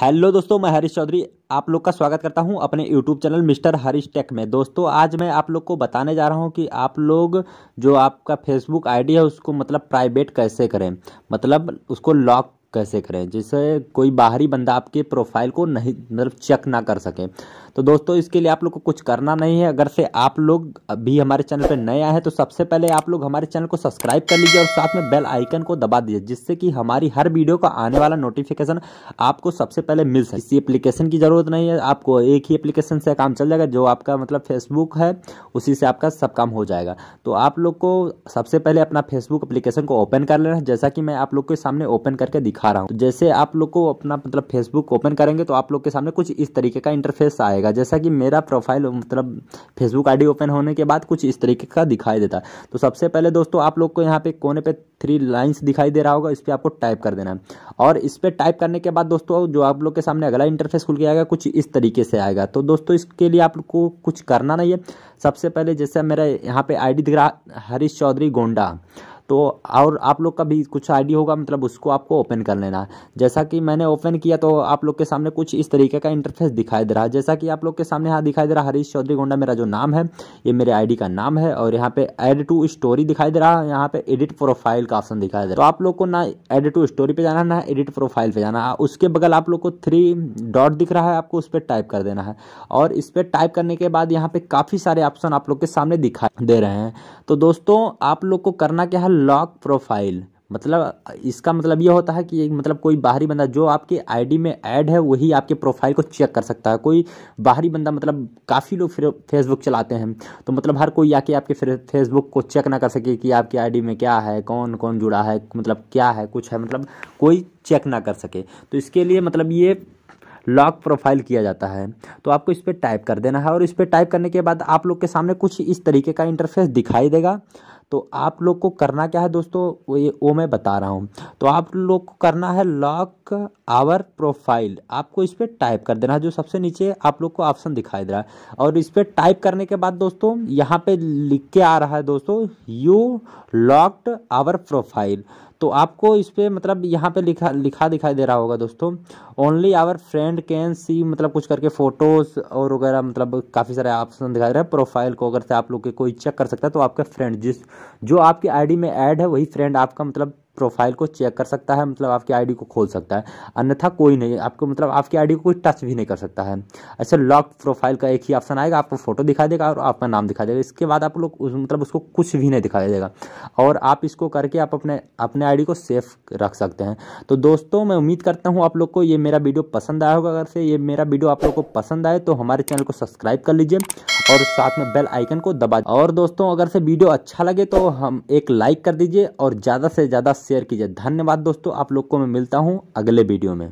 hello दोस्तों मैं हरीश चौधरी आप लोग का स्वागत करता हूं अपने YouTube channel mister Harish tech में दोस्तों आज मैं आप लोग को बताने जा रहा हूं कि आप लोग जो आपका फेसबुक आईडी है उसको मतलब प्राइवेट कैसे करें मतलब उसको लॉक कैसे करें जिससे कोई बाहरी बंदा आपके प्रोफाइल को नहीं मतलब चेक ना कर सके तो दोस्तों इसके लिए आप लोग को कुछ करना नहीं है अगर से आप लोग अभी हमारे चैनल पर नए आए हैं तो सबसे पहले आप लोग हमारे चैनल को सब्सक्राइब कर लीजिए और साथ में बेल आइकन को दबा दीजिए जिससे कि हमारी हर वीडियो का आने वाला नोटिफिकेशन आपको सबसे पहले मिल सके किसी एप्लीकेशन की ज़रूरत नहीं है आपको एक ही एप्लीकेशन से काम चल जाएगा जो आपका मतलब फेसबुक है उसी से आपका सब काम हो जाएगा तो आप लोग को सबसे पहले अपना फेसबुक अप्लीकेशन को ओपन कर लेना जैसा कि मैं आप लोग के सामने ओपन करके दिखा दिखा रहा हूँ तो जैसे आप लोग को अपना मतलब फेसबुक ओपन करेंगे तो आप लोग के सामने कुछ इस तरीके का इंटरफेस आएगा जैसा कि मेरा प्रोफाइल मतलब फेसबुक आईडी ओपन होने के बाद कुछ इस तरीके का दिखाई देता है तो सबसे पहले दोस्तों आप लोग को यहाँ पे कोने पे थ्री लाइंस दिखाई दे रहा होगा इस पर आपको टाइप कर देना है और इस पर टाइप करने के बाद दोस्तों जो आप लोग के सामने अगला इंटरफेस खुल के आएगा कुछ इस तरीके से आएगा तो दोस्तों इसके लिए आपको कुछ करना नहीं है सबसे पहले जैसे मेरा यहाँ पे आईडी दिख रहा हरीश चौधरी गोंडा तो और आप लोग का भी कुछ आईडी होगा मतलब उसको आपको ओपन कर लेना है जैसा कि मैंने ओपन किया तो आप लोग के सामने कुछ इस तरीके का इंटरफेस दिखाई दे रहा है जैसा कि आप लोग के सामने यहाँ दिखाई दे रहा है हरीश चौधरी गोंडा मेरा जो नाम है ये मेरे आई का नाम है और यहाँ पे एड टू स्टोरी दिखाई दे रहा है यहाँ पे एडिट प्रोफाइल का ऑप्शन दिखाई दे रहा है तो आप लोग को ना एड टू स्टोरी पे जाना ना एडिट प्रोफाइल पे जाना उसके बगल आप लोग को थ्री डॉट दिख रहा है आपको उस पर टाइप कर देना है और इस पर टाइप करने के बाद यहाँ पे काफ़ी सारे ऑप्शन आप लोग के सामने दिखाई दे रहे हैं तो दोस्तों आप लोग को करना क्या है लॉक प्रोफाइल मतलब इसका मतलब यह होता है कि मतलब कोई बाहरी बंदा जो आपके आईडी में ऐड है वही आपके प्रोफाइल को चेक कर सकता है कोई बाहरी बंदा मतलब काफ़ी लोग फेसबुक चलाते हैं तो मतलब हर कोई आके आपके फेसबुक को चेक ना कर सके कि आपके आईडी में क्या है कौन कौन जुड़ा है मतलब क्या है कुछ है मतलब कोई चेक ना कर सके तो इसके लिए मतलब ये लॉक प्रोफाइल किया जाता है तो आपको इस पर टाइप कर देना है और इस पर टाइप करने के बाद आप लोग के सामने कुछ इस तरीके का इंटरफेस दिखाई देगा तो आप लोग को करना क्या है दोस्तों ये वो मैं बता रहा हूँ तो आप लोग को करना है लॉक आवर प्रोफाइल आपको इस पर टाइप कर देना है जो सबसे नीचे आप लोग को ऑप्शन दिखाई दे रहा है और इस पर टाइप करने के बाद दोस्तों यहाँ पे लिख के आ रहा है दोस्तों यू लॉक्ड आवर प्रोफाइल तो आपको इस पर मतलब यहाँ पे लिखा लिखा दिखाई दे रहा होगा दोस्तों only our friend can see मतलब कुछ करके फोटोज़ और वगैरह मतलब काफ़ी सारे ऑप्शन दिखाई दे रहे हैं प्रोफाइल को अगर से आप लोग के कोई चेक कर सकता है तो आपका फ्रेंड जिस जो आपकी आईडी में ऐड है वही फ्रेंड आपका मतलब प्रोफाइल को चेक कर सकता है मतलब आपकी आईडी को खोल सकता है अन्यथा कोई नहीं आपको मतलब आपकी आईडी को कोई टच भी नहीं कर सकता है अच्छा लॉक प्रोफाइल का एक ही ऑप्शन आएगा आपको फोटो दिखाई देगा और आपका नाम दिखाई देगा इसके बाद आप लोग उस, मतलब उसको कुछ भी नहीं दिखाई देगा और आप इसको करके आप अपने अपने आई को सेफ रख सकते हैं तो दोस्तों मैं उम्मीद करता हूँ आप लोग को ये मेरा वीडियो पसंद आया होगा अगर से ये मेरा वीडियो आप लोग को पसंद आए तो हमारे चैनल को सब्सक्राइब कर लीजिए और साथ में बेल आइकन को दबा और दोस्तों अगर से वीडियो अच्छा लगे तो हम एक लाइक कर दीजिए और ज़्यादा से ज़्यादा शेयर कीजिए धन्यवाद दोस्तों आप लोग को मैं मिलता हूँ अगले वीडियो में